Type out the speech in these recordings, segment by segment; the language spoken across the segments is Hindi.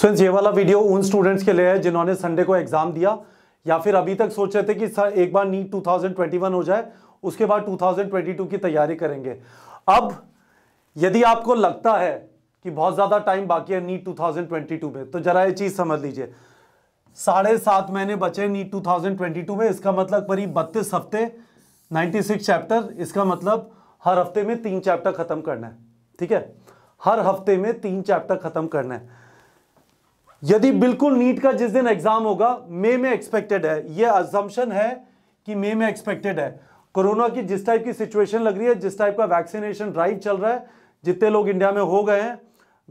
फ्रेंड्स ये वाला वीडियो उन स्टूडेंट्स के लिए है जिन्होंने संडे को एग्जाम दिया या फिर अभी तक सोच रहे थे कि सर एक बार नीट 2021 हो जाए उसके बाद 2022 की तैयारी करेंगे अब यदि आपको लगता है कि बहुत ज़्यादा टाइम बाकी है नीट 2022 में तो जरा ये चीज़ समझ लीजिए साढ़े सात महीने बचे नीट 2022 में इसका मतलब करीब बत्तीस हफ्ते 96 चैप्टर इसका मतलब हर हफ्ते में तीन चैप्टर ख़त्म करना है ठीक है हर हफ्ते में तीन चैप्टर ख़त्म करना है यदि बिल्कुल नीट का जिस दिन एग्जाम होगा मे में एक्सपेक्टेड है ये अजम्पन है कि मे में एक्सपेक्टेड है कोरोना की जिस टाइप की सिचुएशन लग रही है जिस टाइप का वैक्सीनेशन ड्राइव चल रहा है जितने लोग इंडिया में हो गए हैं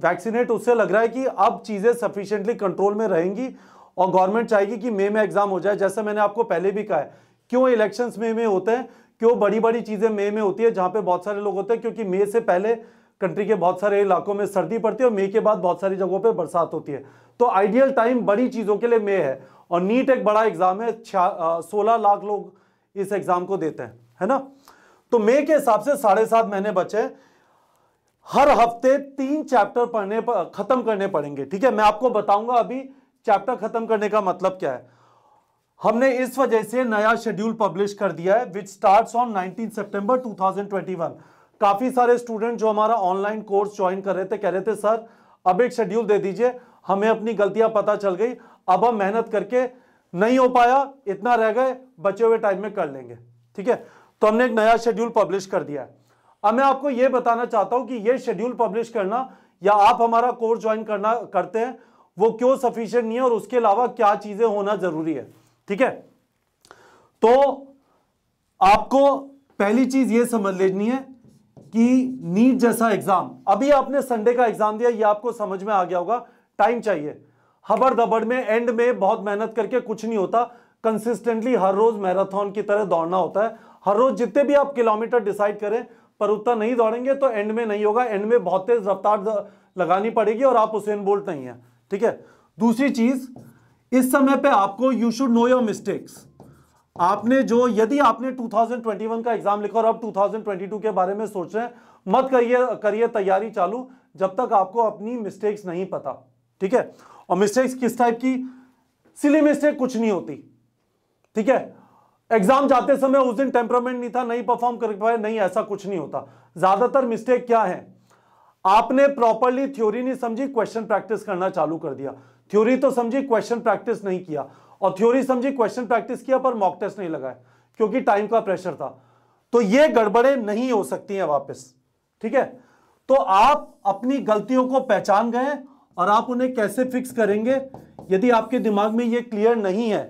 वैक्सीनेट उससे लग रहा है कि अब चीज़ें सफिशियंटली कंट्रोल में रहेंगी और गवर्नमेंट चाहेगी कि मे में एग्जाम हो जाए जैसा मैंने आपको पहले भी कहा है क्यों इलेक्शंस मे में होते हैं क्यों बड़ी बड़ी चीज़ें मे में होती है जहां पे बहुत सारे लोग होते हैं क्योंकि मे से पहले कंट्री के बहुत सारे इलाकों में सर्दी पड़ती है और मई के बाद बहुत सारी जगहों पर बरसात होती है तो आइडियल टाइम बड़ी चीज़ों के लिए मे है और नीट एक बड़ा एग्जाम है सोलह लाख लोग इस एग्जाम को देते हैं है ना तो मे के हिसाब से साढ़े सात महीने बचे हर हफ्ते तीन चैप्टर पढ़ने पर खत्म करने पड़ेंगे ठीक है मैं आपको बताऊंगा अभी चैप्टर खत्म करने का मतलब क्या है हमने इस वजह से नया शेड्यूल पब्लिश कर दिया है विच स्टार्ट्स ऑन 19 सितंबर 2021 काफ़ी सारे स्टूडेंट जो हमारा ऑनलाइन कोर्स ज्वाइन कर रहे थे कह रहे थे सर अब एक शेड्यूल दे दीजिए हमें अपनी गलतियां पता चल गई अब हम मेहनत करके नहीं हो पाया इतना रह गए बचे हुए टाइम में कर लेंगे ठीक है तो हमने एक नया शेड्यूल पब्लिश कर दिया है अब मैं आपको यह बताना चाहता हूं कि यह शेड्यूल पब्लिश करना या आप हमारा कोर्स ज्वाइन करना करते हैं वो क्यों सफिशियंट नहीं है और उसके अलावा क्या चीजें होना जरूरी है ठीक है तो आपको पहली चीज ये समझ लेनी है कि नीट जैसा एग्जाम अभी आपने संडे का एग्जाम दिया ये आपको समझ में आ गया होगा टाइम चाहिए हबड़ दबड़ में एंड में बहुत मेहनत करके कुछ नहीं होता कंसिस्टेंटली हर रोज मैराथन की तरह दौड़ना होता है हर रोज जितने भी आप किलोमीटर डिसाइड करें पर उतना नहीं दौड़ेंगे तो एंड में नहीं होगा एंड में बहुत तेज रफ्तार लगानी पड़ेगी और आप उसे बोल्ट नहीं है ठीक है दूसरी चीज इस समय पे आपको you should know your mistakes आपने जो यदि आपने 2021 का एग्जाम लिखा और अब 2022 के बारे में सोच रहे हैं मत करिए करिए तैयारी चालू जब तक आपको अपनी मिस्टेक्स नहीं पता ठीक है और मिस्टेक्स किस टाइप की सिली मिस्टेक कुछ नहीं होती ठीक है एग्जाम जाते समय उस दिन टेम्परामेंट नहीं था नहीं परफॉर्म कर पाए नहीं ऐसा कुछ नहीं होता ज्यादातर मिस्टेक क्या है आपने प्रॉपरली थ्योरी नहीं समझी क्वेश्चन प्रैक्टिस करना चालू कर दिया थ्योरी तो समझी क्वेश्चन प्रैक्टिस नहीं किया और थ्योरी समझी क्वेश्चन प्रैक्टिस किया पर मॉक टेस्ट नहीं लगाया क्योंकि टाइम का प्रेशर था तो ये गड़बड़े नहीं हो सकती हैं वापस ठीक है तो आप अपनी गलतियों को पहचान गए और आप उन्हें कैसे फिक्स करेंगे यदि आपके दिमाग में ये क्लियर नहीं है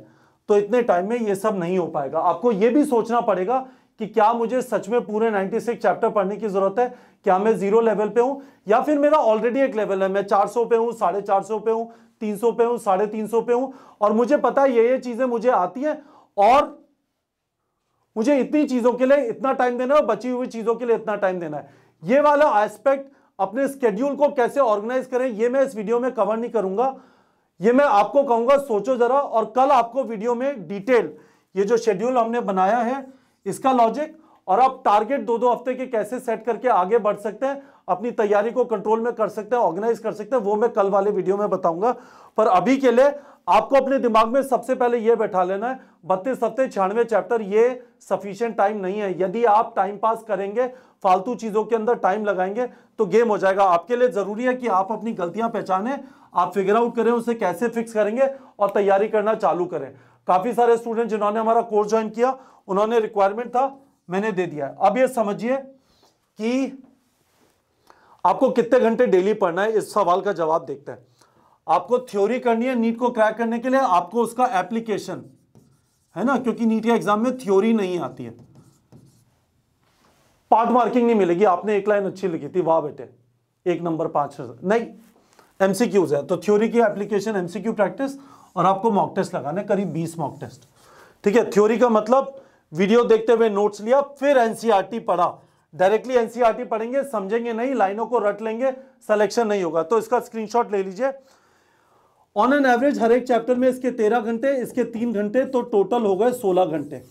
तो इतने टाइम में ये सब नहीं हो पाएगा आपको ये भी सोचना पड़ेगा कि क्या मुझे सच में पूरे 96 चैप्टर पढ़ने की जरूरत है क्या मैं जीरो लेवल पे हूं या फिर मेरा ऑलरेडी एक लेवल है मैं 400 पे हूं साढ़े चार पे हूं तीन सौ पे हूं साढ़े तीन सौ पे हूं और मुझे पता है ये ये चीजें मुझे आती हैं और मुझे इतनी चीजों के लिए इतना टाइम देना है और बची हुई चीजों के लिए इतना टाइम देना है ये वाला एस्पेक्ट अपने स्केड्यूल को कैसे ऑर्गेनाइज करें ये मैं इस वीडियो में कवर नहीं करूंगा ये मैं आपको कहूंगा सोचो जरा और कल आपको वीडियो में डिटेल ये जो शेड्यूल हमने बनाया है इसका लॉजिक और आप टारगेट दो दो हफ्ते के कैसे सेट करके आगे बढ़ सकते हैं अपनी तैयारी को कंट्रोल में कर सकते हैं ऑर्गेनाइज कर सकते हैं वो मैं कल वाले वीडियो में बताऊंगा पर अभी के लिए आपको अपने दिमाग में सबसे पहले यह बैठा लेना है बत्तीस हफ्ते छियानवे चैप्टर ये सफिशियंट टाइम नहीं है यदि आप टाइम पास करेंगे फालतू चीजों के अंदर टाइम लगाएंगे तो गेम हो जाएगा आपके लिए जरूरी है कि आप अपनी गलतियां पहचाने आप फिगर आउट करें उसे कैसे फिक्स करेंगे और तैयारी करना चालू करें काफी सारे स्टूडेंट जिन्होंने हमारा कोर्स ज्वाइन किया उन्होंने रिक्वायरमेंट था मैंने दे दिया अब ये समझिए कि आपको कितने घंटे डेली पढ़ना है इस सवाल का जवाब देखते हैं आपको थ्योरी करनी है नीट को क्रैक करने के लिए आपको उसका एप्लीकेशन है ना क्योंकि नीट के एग्जाम में थ्योरी नहीं आती है पार्ट मार्किंग नहीं मिलेगी आपने एक लाइन अच्छी लिखी थी वाह बेटे एक नंबर पांच नहीं एमसीक्यूज है तो थ्योरी की एप्लीकेशन एमसीक्यू प्रैक्टिस और आपको मॉक टेस्ट लगाना करीब बीस मॉक टेस्ट ठीक है थ्योरी का मतलब वीडियो देखते हुए नोट्स लिया फिर एनसीआरटी e पढ़ा डायरेक्टली एनसीईआरटी पढ़ेंगे समझेंगे नहीं लाइनों को रट लेंगे सिलेक्शन नहीं होगा तो इसका स्क्रीनशॉट ले लीजिए ऑन एन एवरेज हर एक चैप्टर में इसके तेरह घंटे इसके तीन घंटे तो टोटल हो गए सोलह घंटे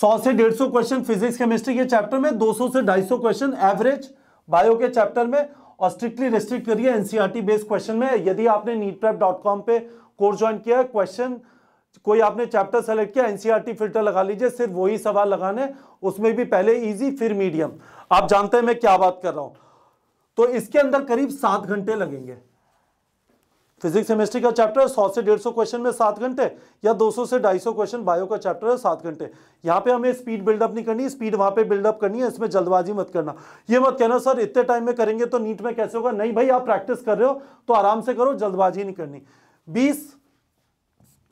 सौ से डेढ़ सौ क्वेश्चन फिजिक्स केमिस्ट्री के चैप्टर में दो सौ से ढाई सौ क्वेश्चन एवरेज बायो के चैप्टर में और स्ट्रिक्टली रेस्ट्रिक्ट करिए एनसीआरटी बेस्ड क्वेश्चन में यदि आपने नीट पे कोर्स ज्वाइन किया क्वेश्चन कोई आपने चैप्टर सेलेक्ट किया एनसीईआरटी फिल्टर e लगा लीजिए सिर्फ वही सवाल लगाने उसमें भी पहले इजी फिर मीडियम आप जानते हैं मैं क्या बात कर रहा हूं तो इसके अंदर करीब सात घंटे लगेंगे फिजिक्स केमिस्ट्री का चैप्टर सौ से डेढ़ सौ क्वेश्चन में सात घंटे या दो सौ से ढाई सौ क्वेश्चन बायो का चैप्टर है सात घंटे यहाँ पे हमें स्पीड बिल्डअप नहीं करनी स्पीड वहां पे बिल्डअप करनी है इसमें जल्दबाजी मत करना ये मत कहना सर इतने टाइम में करेंगे तो नीट में कैसे होगा नहीं भाई आप प्रैक्टिस कर रहे हो तो आराम से करो जल्दबाजी नहीं करनी बीस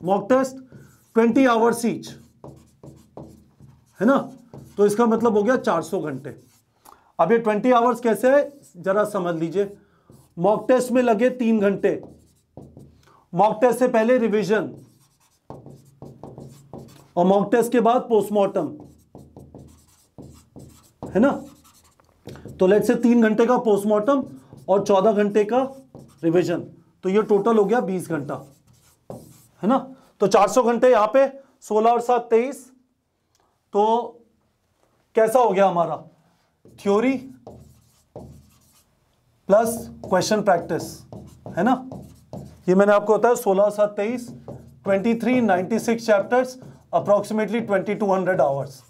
mock test twenty hours each है ना तो इसका मतलब हो गया 400 घंटे अब ये 20 आवर्स कैसे है जरा समझ लीजिए मॉक टेस्ट में लगे तीन घंटे मॉक टेस्ट से पहले रिवीजन और मॉक टेस्ट के बाद पोस्टमार्टम है ना तो लेट से तीन घंटे का पोस्टमार्टम और चौदह घंटे का रिवीजन तो ये टोटल हो गया बीस घंटा है ना तो 400 घंटे यहां पे 16 और सात तेईस तो कैसा हो गया हमारा थ्योरी प्लस क्वेश्चन प्रैक्टिस है ना ये मैंने आपको बताया सोलह सात तेईस twenty three ninety six chapters approximately twenty two hundred hours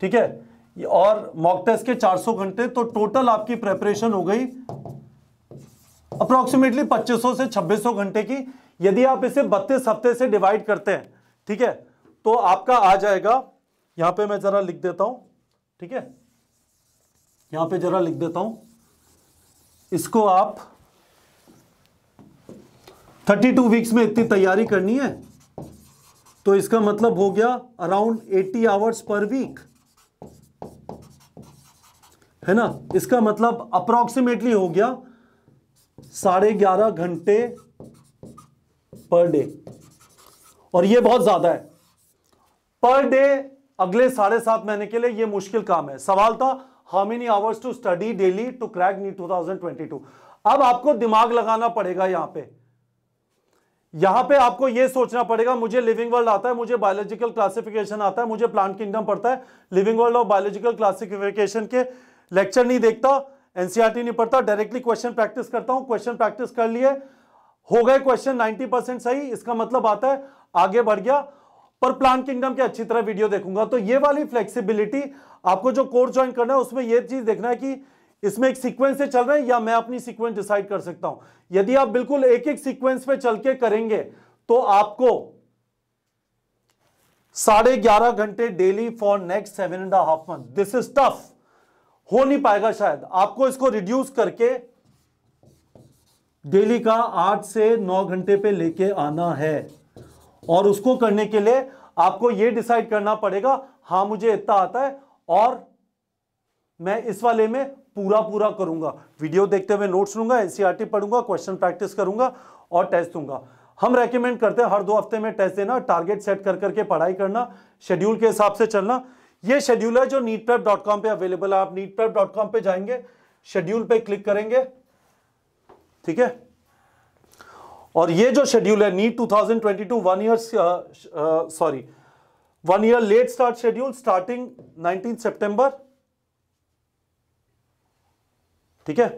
ठीक है और मॉक टेस्ट के चार सौ घंटे तो टोटल आपकी प्रेपरेशन हो गई अप्रोक्सीमेटली पच्चीस सौ से 2600 घंटे की यदि आप इसे बत्तीस हफ्ते से डिवाइड करते हैं ठीक है तो आपका आ जाएगा यहां पे मैं जरा लिख देता हूं ठीक है यहां पे जरा लिख देता हूं इसको आप 32 वीक्स में इतनी तैयारी करनी है तो इसका मतलब हो गया अराउंड 80 आवर्स पर वीक है ना इसका मतलब अप्रोक्सीमेटली हो गया साढ़े ग्यारह घंटे पर डे और ये बहुत ज्यादा है पर डे अगले साढ़े सात महीने के लिए ये मुश्किल काम है सवाल था how many hours to study daily to crack NEET 2022 अब आपको दिमाग लगाना पड़ेगा यहां पे यहां पे आपको यह सोचना पड़ेगा मुझे लिविंग वर्ल्ड आता है मुझे बायोलॉजिकल क्लासिफिकेशन आता है मुझे प्लांट किंगडम पढ़ता है लिविंग वर्ल्ड और बायोलॉजिकल क्लासिफिकेशन के लेक्चर नहीं देखता एनसीआरटी e नहीं पढ़ता डायरेक्टली क्वेश्चन प्रैक्टिस करता हूं क्वेश्चन प्रैक्टिस कर लिए हो गए क्वेश्चन 90 परसेंट सही इसका मतलब आता है आगे बढ़ गया पर प्लान किंगडम के अच्छी तरह वीडियो देखूंगा तो ये वाली फ्लेक्सिबिलिटी आपको जो कोर्स ज्वाइन करना है उसमें यह चीज देखना है कि इसमें एक सीक्वेंस से चल रहे हैं या मैं अपनी सीक्वेंस डिसाइड कर सकता हूं यदि आप बिल्कुल एक एक सीक्वेंस पे चल के करेंगे तो आपको साढ़े ग्यारह घंटे daily for next seven and half month this is tough हो नहीं पाएगा शायद आपको इसको रिड्यूस करके डेली का आठ से नौ घंटे पे लेके आना है और उसको करने के लिए आपको ये डिसाइड करना पड़ेगा हाँ मुझे इतना आता है और मैं इस वाले में पूरा पूरा करूंगा वीडियो देखते हुए नोट्स लूंगा एनसीआरटी पढ़ूंगा क्वेश्चन प्रैक्टिस करूंगा और टेस्ट दूंगा हम रेकमेंड करते हैं हर दो हफ्ते में टेस्ट देना टारगेट सेट कर करके पढ़ाई करना शेड्यूल के हिसाब से चलना ये शेड्यूल है जो नीट पे अवेलेबल है आप नीट पे जाएंगे शेड्यूल पे क्लिक करेंगे ठीक है और ये जो शेड्यूल है NEET 2022 one year sorry one year late start schedule starting 19 सितंबर ठीक है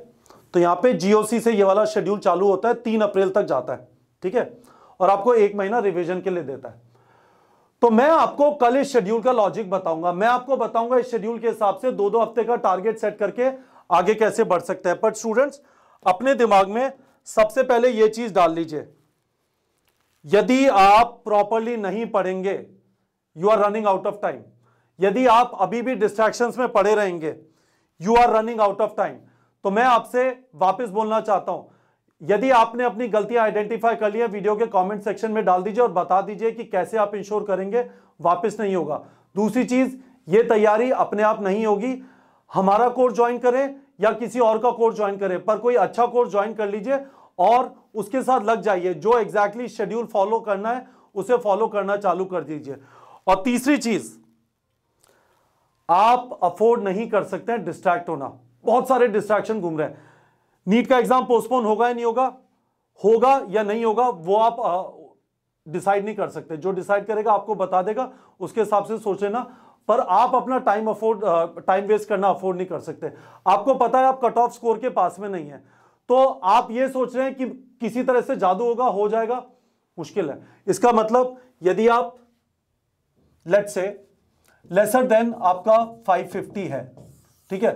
तो यहां पे जीओसी से ये वाला शेड्यूल चालू होता है तीन अप्रैल तक जाता है ठीक है और आपको एक महीना रिवीजन के लिए देता है तो मैं आपको कल इस शेड्यूल का लॉजिक बताऊंगा मैं आपको बताऊंगा इस शेड्यूल के हिसाब से दो दो हफ्ते का टारगेट सेट करके आगे कैसे बढ़ सकते हैं बट स्टूडेंट्स अपने दिमाग में सबसे पहले यह चीज डाल लीजिए यदि आप प्रॉपरली नहीं पढ़ेंगे you are running out of time यदि आप अभी भी डिस्ट्रैक्शन में पढ़े रहेंगे you are running out of time तो मैं आपसे वापस बोलना चाहता हूं यदि आपने अपनी गलतियां आइडेंटिफाई कर लिया वीडियो के कमेंट सेक्शन में डाल दीजिए और बता दीजिए कि कैसे आप इंश्योर करेंगे वापस नहीं होगा दूसरी चीज ये तैयारी अपने आप नहीं होगी हमारा कोर्स ज्वाइन करें या किसी और का कोर्स ज्वाइन करें पर कोई अच्छा कोर्स ज्वाइन कर लीजिए और उसके साथ लग जाइए जो एग्जैक्टली शेड्यूल फॉलो करना है उसे फॉलो करना चालू कर दीजिए और तीसरी चीज आप अफोर्ड नहीं कर सकते हैं डिस्ट्रैक्ट होना बहुत सारे डिस्ट्रैक्शन घूम रहे हैं नीट का एग्जाम पोस्टपोन होगा या नहीं होगा होगा या नहीं होगा वो आप डिसाइड नहीं कर सकते जो डिसाइड करेगा आपको बता देगा उसके हिसाब से सोच लेना पर आप अपना टाइम अफोर्ड टाइम वेस्ट करना अफोर्ड नहीं कर सकते आपको पता है आप कट ऑफ स्कोर के पास में नहीं है तो आप ये सोच रहे हैं कि किसी तरह से जादू होगा हो जाएगा मुश्किल है इसका मतलब यदि आप लेट से लेसर देन आपका 550 है ठीक है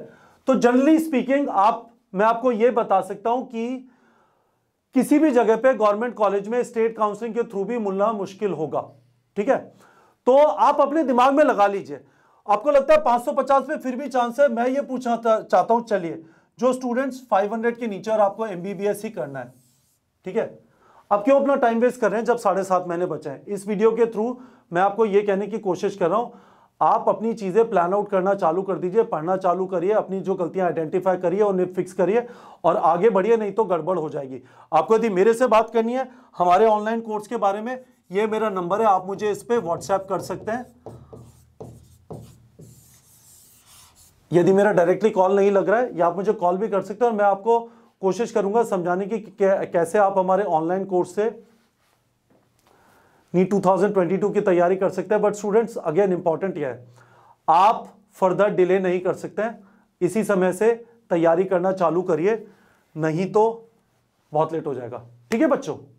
तो जनरली स्पीकिंग आप मैं आपको यह बता सकता हूं कि किसी भी जगह पे गवर्नमेंट कॉलेज में स्टेट काउंसिलिंग के थ्रू भी मिलना मुश्किल होगा ठीक है तो आप अपने दिमाग में लगा लीजिए आपको लगता है 550 में फिर भी चांस है मैं ये पूछना चाहता हूं चलिए जो स्टूडेंट्स 500 के नीचे और आपको एमबीबीएस ही करना है ठीक है अब क्यों अपना टाइम वेस्ट कर रहे हैं जब साढ़े सात महीने बचे हैं इस वीडियो के थ्रू मैं आपको ये कहने की कोशिश कर रहा हूं आप अपनी चीज़ें प्लान आउट करना चालू कर दीजिए पढ़ना चालू करिए अपनी जो गलतियां आइडेंटिफाई करिए उन्हें फिक्स करिए और आगे बढ़िए नहीं तो गड़बड़ हो जाएगी आपको यदि मेरे से बात करनी है हमारे ऑनलाइन कोर्स के बारे में ये मेरा नंबर है आप मुझे इस पर व्हाट्सएप कर सकते हैं यदि मेरा डायरेक्टली कॉल नहीं लग रहा है या आप मुझे कॉल भी कर सकते हैं और मैं आपको कोशिश करूंगा समझाने की कैसे आप हमारे ऑनलाइन कोर्स से नी 2022 की तैयारी कर सकते हैं बट स्टूडेंट्स अगेन इंपॉर्टेंट यह है आप फर्दर डिले नहीं कर सकते हैं इसी समय से तैयारी करना चालू करिए नहीं तो बहुत लेट हो जाएगा ठीक है बच्चों